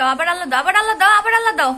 দাও আবার আল্লাহ দাও আবার আল্লাহ দাও আবার আল্লাহ দাও